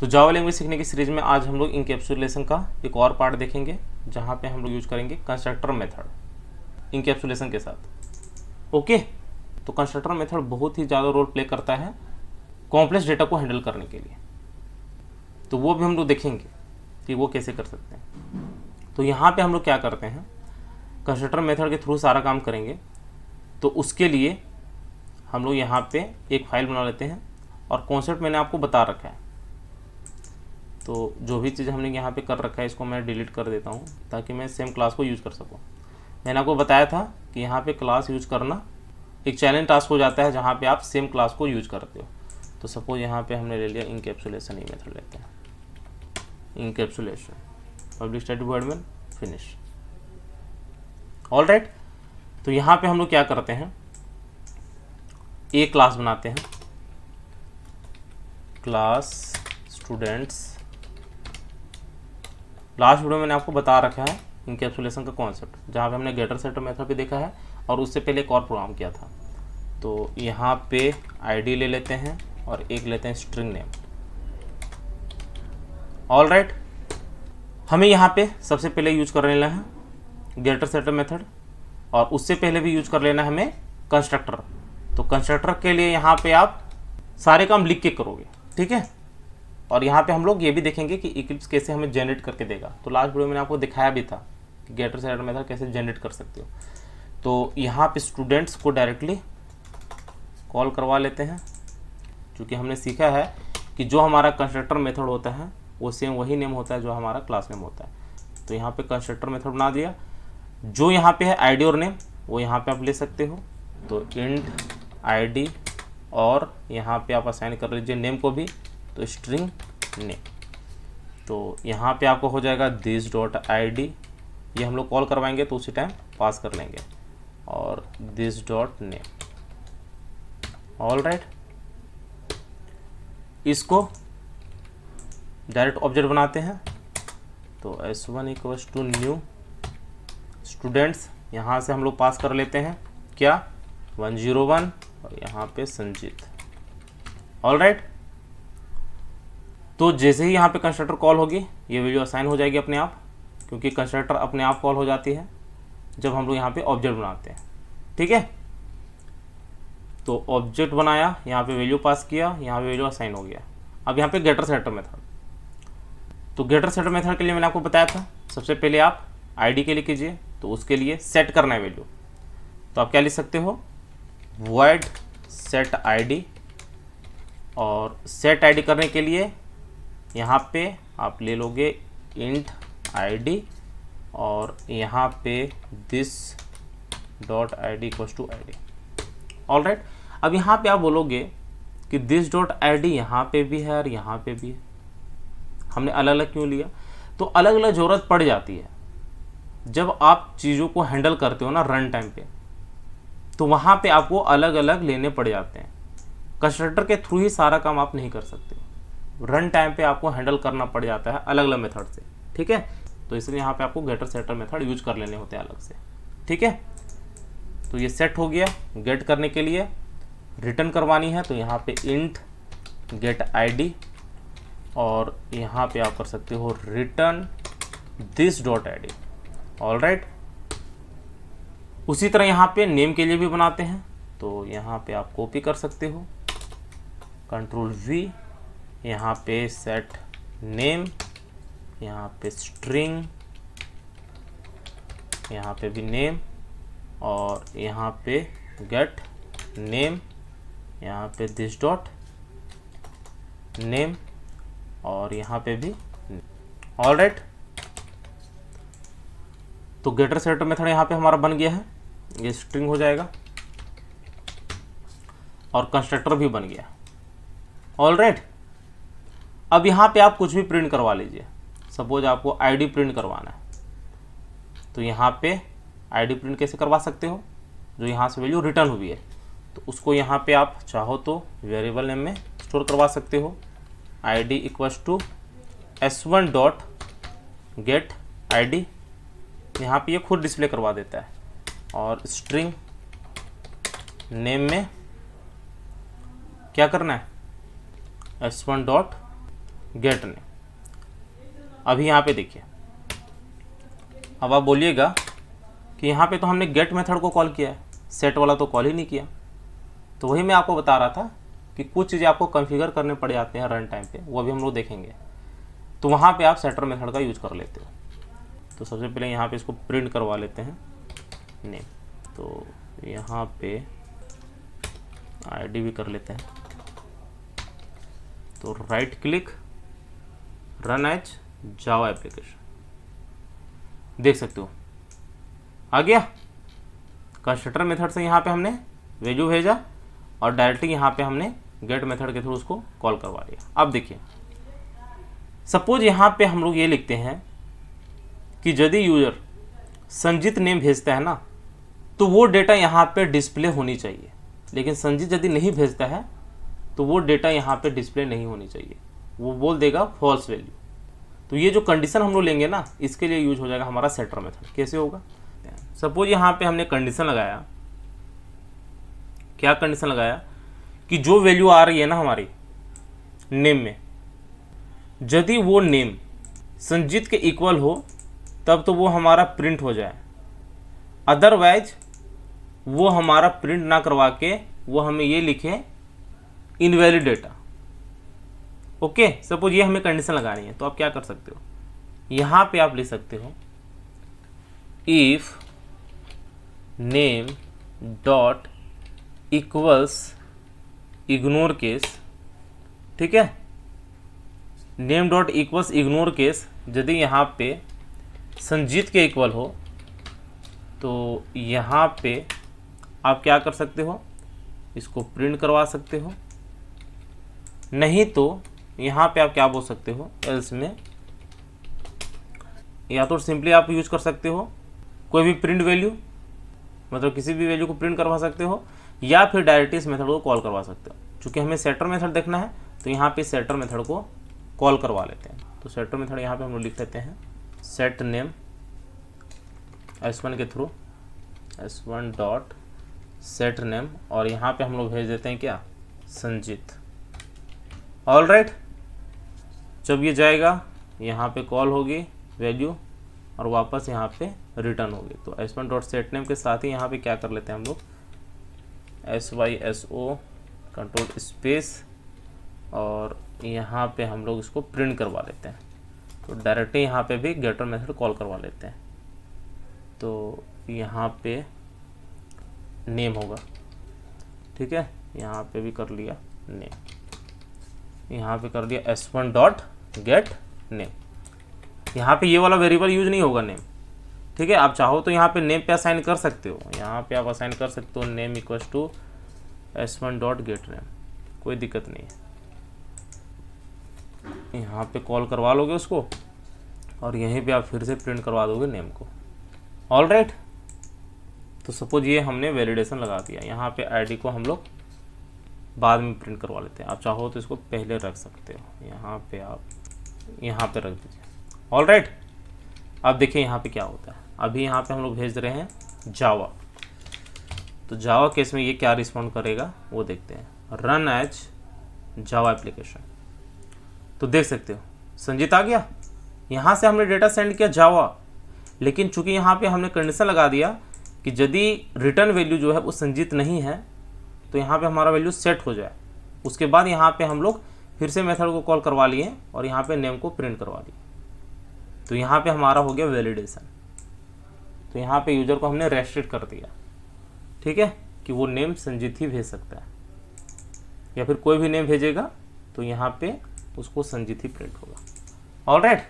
तो Java language सीखने की सीरीज में आज हम लोग इंकेप्सुलेशन का एक और पार्ट देखेंगे जहाँ पे हम लोग यूज करेंगे कंस्ट्रक्टर मेथड इंकेप्सुलेशन के साथ ओके तो कंस्ट्रक्टर मेथड बहुत ही ज़्यादा रोल प्ले करता है कॉम्प्लेक्स डेटा को हैंडल करने के लिए तो वो भी हम लोग देखेंगे कि वो कैसे कर सकते हैं तो यहाँ पर हम लोग क्या करते हैं कंस्ट्रक्टर मेथड के थ्रू सारा काम करेंगे तो उसके लिए हम लोग यहाँ पर एक फाइल बना लेते हैं और कॉन्सेप्ट मैंने आपको बता रखा है तो जो भी चीज़ हमने यहाँ पे कर रखा है इसको मैं डिलीट कर देता हूँ ताकि मैं सेम क्लास को यूज़ कर सकूँ मैंने आपको बताया था कि यहाँ पे क्लास यूज करना एक चैलेंज टास्क हो जाता है जहाँ पे आप सेम क्लास को यूज करते हो तो सपोज यहाँ पे हमने ले लिया इंकेप्सुलेशन ही मेथड लेते हैं इंकेप्सुलेशन पब्लिक स्टडी वर्ड में फिनिश ऑल राइट तो यहाँ पे हम लोग क्या करते हैं ए क्लास बनाते हैं क्लास स्टूडेंट्स लास्ट वीडियो मैंने आपको बता रखा है इनकेप्सुलेशन का कॉन्सेप्ट जहाँ पे हमने गेटर सेटर मेथड भी देखा है और उससे पहले एक और प्रोग्राम किया था तो यहाँ पे आईडी ले लेते हैं और एक लेते हैं स्ट्रिंग नेम ऑल राइट हमें यहाँ पे सबसे पहले यूज कर लेना है गेटर सेटर मेथड और उससे पहले भी यूज कर लेना है हमें कंस्ट्रक्टर तो कंस्ट्रक्टर के लिए यहाँ पे आप सारे काम लिख के करोगे ठीक है और यहाँ पे हम लोग ये भी देखेंगे कि इक्लिप्स कैसे हमें जनरेट करके देगा तो लास्ट वीडियो मैंने आपको दिखाया भी था कि गेटर सेटर मेथड कैसे जनरेट कर सकते हो तो यहाँ पे स्टूडेंट्स को डायरेक्टली कॉल करवा लेते हैं क्योंकि हमने सीखा है कि जो हमारा कंस्ट्रक्टर मेथड होता है वो सेम वही नेम होता है जो हमारा क्लास नेम होता है तो यहाँ पे कंस्ट्रक्टर मेथड बना दिया जो यहाँ पे है आई और नेम वो यहाँ पे आप ले सकते हो तो इंट आई और यहाँ पे आप असाइन कर लीजिए नेम को भी तो स्ट्रिंग नेम तो यहाँ पे आपको हो जाएगा दिस डॉट आई डी ये हम लोग कॉल करवाएंगे तो उसी टाइम पास कर लेंगे और this dot name all right इसको डायरेक्ट ऑब्जेक्ट बनाते हैं तो S one equals to new students यहाँ से हम लोग पास कर लेते हैं क्या वन जीरो वन और यहाँ पे संजीत ऑल राइट तो जैसे ही यहाँ पे कंस्ट्रक्टर कॉल होगी ये वैल्यू असाइन हो जाएगी अपने आप क्योंकि कंस्ट्रक्टर अपने आप कॉल हो जाती है जब हम लोग यहाँ पे ऑब्जेक्ट बनाते हैं ठीक है तो ऑब्जेक्ट बनाया यहाँ पे वैल्यू पास किया यहाँ पे वैल्यू असाइन हो गया अब यहाँ पे गेटर सेटर मेथड तो गेटर सेटर मेथड के लिए मैंने आपको बताया था सबसे पहले आप आई के लिए कीजिए तो उसके लिए सेट करना है वैल्यू तो आप क्या लिख सकते हो वर्ड सेट आई और सेट आई करने के लिए यहाँ पे आप ले लोगे इंट आईडी और यहाँ पे this dot I D equals to I D all right अब यहाँ पे आप बोलोगे कि दिस डॉट आई डी यहाँ पे भी है और यहाँ पे भी है हमने अलग अलग क्यों लिया तो अलग अलग ज़रूरत पड़ जाती है जब आप चीज़ों को हैंडल करते हो ना रन टाइम पे तो वहाँ पे आपको अलग अलग लेने पड़ जाते हैं कंस्ट्रक्टर के थ्रू ही सारा काम आप नहीं कर सकते रन टाइम पे आपको हैंडल करना पड़ जाता है अलग अलग मेथड से ठीक है तो इसलिए यहाँ पे आपको गेटर सेटर मेथड यूज कर लेने होते हैं अलग से ठीक है तो ये सेट हो गया गेट करने के लिए रिटर्न करवानी है तो यहाँ पे इंट गेट आईडी और यहाँ पे आप कर सकते हो return this dot I D all right उसी तरह यहाँ पे नेम के लिए भी बनाते हैं तो यहाँ पे आप कॉपी कर सकते हो कंट्रोल वी यहाँ पे सेट नेम यहाँ पे स्ट्रिंग यहाँ पे भी नेम और यहाँ पे गेट नेम यहाँ पे दिस डॉट नेम और यहाँ पे भी ऑल राइट तो गेटर सेटर मेथड यहाँ पे हमारा बन गया है ये स्ट्रिंग हो जाएगा और कंस्ट्रक्टर भी बन गया ऑल राइट अब यहाँ पे आप कुछ भी प्रिंट करवा लीजिए सपोज आपको आईडी प्रिंट करवाना है तो यहाँ पे आईडी प्रिंट कैसे करवा सकते हो जो यहाँ से वैल्यू रिटर्न हुई है तो उसको यहाँ पे आप चाहो तो वेरिएबल नेम में स्टोर करवा सकते हो I D equals to S one dot get I D यहाँ पर ये खुद डिस्प्ले करवा देता है और स्ट्रिंग नेम में क्या करना है एस वन डॉट गेट ने अभी यहाँ पे देखिए अब आप बोलिएगा कि यहाँ पे तो हमने गेट मेथड को कॉल किया है सेट वाला तो कॉल ही नहीं किया तो वही मैं आपको बता रहा था कि कुछ चीज़ें आपको कॉन्फ़िगर करने पड़ जाते हैं रन टाइम पे वो भी हम लोग देखेंगे तो वहाँ पे आप सेटर मेथड का यूज़ कर लेते हो तो सबसे पहले यहाँ पे इसको प्रिंट करवा लेते हैं नेम तो यहाँ पे आईडी भी कर लेते हैं तो right click run H Java application देख सकते हो आ गया कंस्ट्रक्टर मेथड से यहाँ पे हमने वेजू भेजा और डायरेक्टली यहाँ पे हमने गेट मेथड के थ्रू उसको कॉल करवा दिया अब देखिए सपोज यहाँ पे हम लोग ये लिखते हैं कि यदि यूज़र संजीत नेम भेजता है ना तो वो डेटा यहाँ पे डिस्प्ले होनी चाहिए लेकिन संजीत यदि नहीं भेजता है तो वो डेटा यहाँ पे डिस्प्ले नहीं होनी चाहिए वो बोल देगा फॉल्स वैल्यू तो ये जो कंडीशन हम लोग लेंगे ना इसके लिए यूज हो जाएगा हमारा सेटर मेथड कैसे होगा सपोज यहाँ पे हमने कंडीशन लगाया क्या कंडीशन लगाया कि जो वैल्यू आ रही है ना हमारी नेम में यदि वो नेम संजीत के इक्वल हो तब तो वो हमारा प्रिंट हो जाए अदरवाइज वो हमारा प्रिंट ना करवा के वो हमें ये लिखे इनवैलिड डेटा ओके सपोज ये हमें कंडीशन लगानी है तो आप क्या कर सकते हो यहाँ पे आप ले सकते हो if name dot equals ignore case ठीक है name dot equals ignore case यदि यहाँ पे संजीत के इक्वल हो तो यहाँ पे आप क्या कर सकते हो इसको प्रिंट करवा सकते हो नहीं तो यहाँ पे आप क्या बोल सकते हो एल्स में या तो सिंपली आप यूज कर सकते हो कोई भी प्रिंट वैल्यू मतलब किसी भी वैल्यू को प्रिंट करवा सकते हो या फिर डायरेक्ट इस मेथड को कॉल करवा सकते हो चूंकि हमें सेटर मेथड देखना है तो यहाँ पे सेटर मेथड को कॉल करवा लेते हैं तो सेटर मेथड यहाँ पे हम लोग लिख लेते हैं सेट नेम एस वन के थ्रू S one dot set name और यहाँ पे हम लोग भेज देते हैं क्या संजीत ऑल राइट right. जब ये जाएगा यहाँ पे कॉल होगी वैल्यू और वापस यहाँ पे रिटर्न होगी तो S one dot set name के साथ ही यहाँ पे क्या कर लेते हैं हम लोग S Y S O control space और यहाँ पे हम लोग इसको प्रिंट करवा लेते हैं तो डायरेक्टली यहाँ पे भी गेटर मेथड कॉल करवा लेते हैं तो यहाँ पे नेम होगा ठीक है यहाँ पे भी कर लिया नेम यहाँ पे कर दिया S one dot get name यहाँ पे ये वाला वेरिएबल यूज नहीं होगा नेम ठीक है आप चाहो तो यहाँ पे नेम पे असाइन कर सकते हो यहाँ पे आप असाइन कर सकते हो name equal to S one dot get name कोई दिक्कत नहीं है यहाँ पे कॉल करवा लोगे उसको और यहीं पे आप फिर से प्रिंट करवा दोगे नेम को ऑल राइट तो सपोज ये हमने वेलिडेशन लगा दिया यहाँ पे आईडी को हम लोग बाद में प्रिंट करवा लेते हैं आप चाहो तो इसको पहले रख सकते हो यहाँ पे आप यहाँ पे रख दीजिए ऑल राइट अब देखिए यहाँ पे क्या होता है अभी यहाँ पे हम लोग भेज रहे हैं जावा तो जावा केस में ये क्या रिस्पॉन्ड करेगा वो देखते हैं रन एच जावा एप्लीकेशन तो देख सकते हो संजीत आ गया यहाँ से हमने डेटा सेंड किया जावा लेकिन चूंकि यहाँ पे हमने कंडीशन लगा दिया कि यदि रिटर्न वैल्यू जो है वो संजीत नहीं है तो यहाँ पे हमारा वैल्यू सेट हो जाए उसके बाद यहाँ पे हम लोग फिर से मेथड को कॉल करवा लिए और यहाँ पे नेम को प्रिंट करवा लिए तो यहाँ पे हमारा हो गया वैलिडेशन तो यहाँ पे यूज़र को हमने रेस्ट्रिक्ट कर दिया ठीक है कि वो नेम संजीत ही भेज सकता है या फिर कोई भी नेम भेजेगा तो यहाँ पे उसको संजीत ही प्रिंट होगा ऑल राइट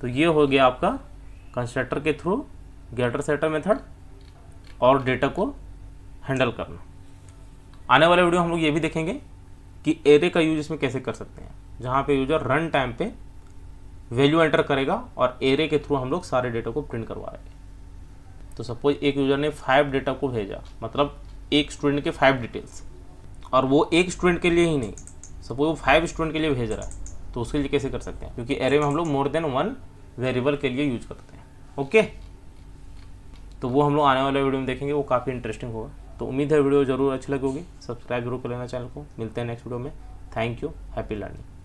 तो ये हो गया आपका कंस्ट्रक्टर के थ्रू गेटर सेटर मेथड और डेटा को हैंडल करना आने वाले वीडियो हम लोग ये भी देखेंगे कि एरे का यूज इसमें कैसे कर सकते हैं जहाँ पे यूजर रन टाइम पे वैल्यू एंटर करेगा और एरे के थ्रू हम लोग सारे डेटा को प्रिंट करवा रहे तो सपोज एक यूजर ने फाइव डेटा को भेजा मतलब एक स्टूडेंट के फाइव डिटेल्स और वो एक स्टूडेंट के लिए ही नहीं सपोज वो फाइव स्टूडेंट के लिए भेज रहा है तो उसके लिए कैसे कर सकते हैं क्योंकि एरे में हम लोग मोर देन वन वेरिएबल के लिए यूज करते हैं ओके तो वो हम लोग आने वाले वीडियो में देखेंगे वो काफ़ी इंटरेस्टिंग होगा तो उम्मीद है वीडियो जरूर अच्छी लगेगी सब्सक्राइब जरूर कर लेना चैनल को मिलते हैं नेक्स्ट वीडियो में थैंक यू हैप्पी लर्निंग